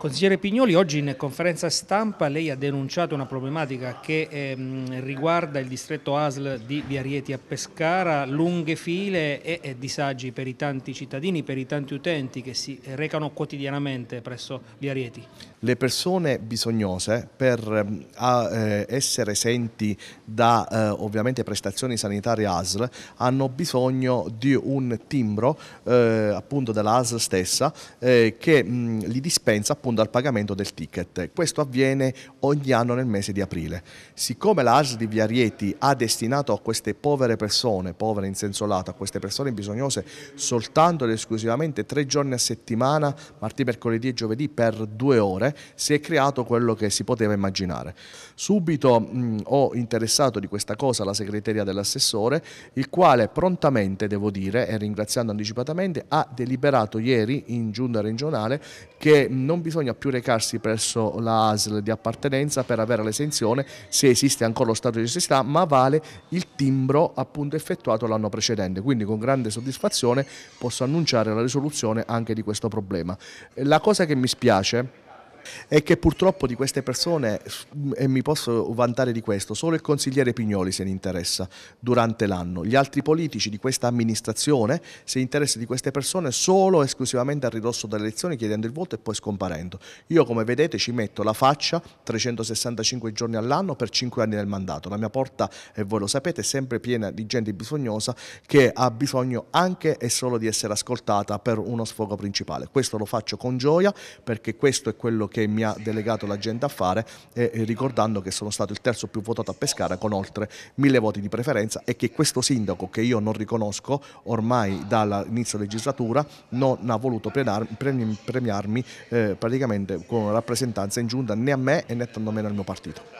Consigliere Pignoli, oggi in conferenza stampa lei ha denunciato una problematica che ehm, riguarda il distretto ASL di Viarieti a Pescara, lunghe file e, e, disagi per i tanti cittadini, per i tanti utenti che si recano quotidianamente presso Viarieti. Le persone bisognose per ehm, eh, essere esenti da eh, ovviamente prestazioni sanitarie ASL hanno bisogno di un timbro eh, appunto della ASL stessa eh, che mh, li dispensa appunto appunto al pagamento del ticket. Questo avviene ogni anno nel mese di aprile. Siccome la ASL di Viarieti ha destinato a queste povere persone, povere in senso lato, a queste persone bisognose soltanto ed esclusivamente tre giorni a settimana, martedì, mercoledì e giovedì per due ore, si è creato quello che si poteva immaginare. Subito mh, ho interessato di questa cosa la segreteria dell'assessore, il quale prontamente, devo dire, e ringraziando anticipatamente, ha deliberato ieri in giunta regionale che non bisogna bisogna più recarsi presso la ASL di appartenenza per avere l'esenzione se esiste ancora lo stato di necessità, ma vale il timbro appunto effettuato l'anno precedente. Quindi con grande soddisfazione posso annunciare la risoluzione anche di questo problema. La cosa che mi spiace è che purtroppo di queste persone, mm, e mi posso vantare di questo, solo il consigliere Pignoli se ne interessa durante l'anno, gli altri politici di questa amministrazione si interessano di queste persone solo e esclusivamente a ridosso delle elezioni chiedendo il voto e poi scomparendo. Io come vedete ci metto la faccia 365 giorni all'anno per 5 anni del mandato, la mia porta e voi lo sapete è sempre piena di gente bisognosa che ha bisogno anche e solo di essere ascoltata per uno sfogo principale. Questo lo faccio con gioia perché questo è quello che mi ha delegato la gente a fare eh, ricordando che sono stato il terzo più votato a Pescara con oltre mille voti di preferenza e che questo sindaco che io non riconosco ormai dall'inizio legislatura non ha voluto premiarmi, eh, praticamente con una rappresentanza in giunta né a me e né tantomeno al mio partito.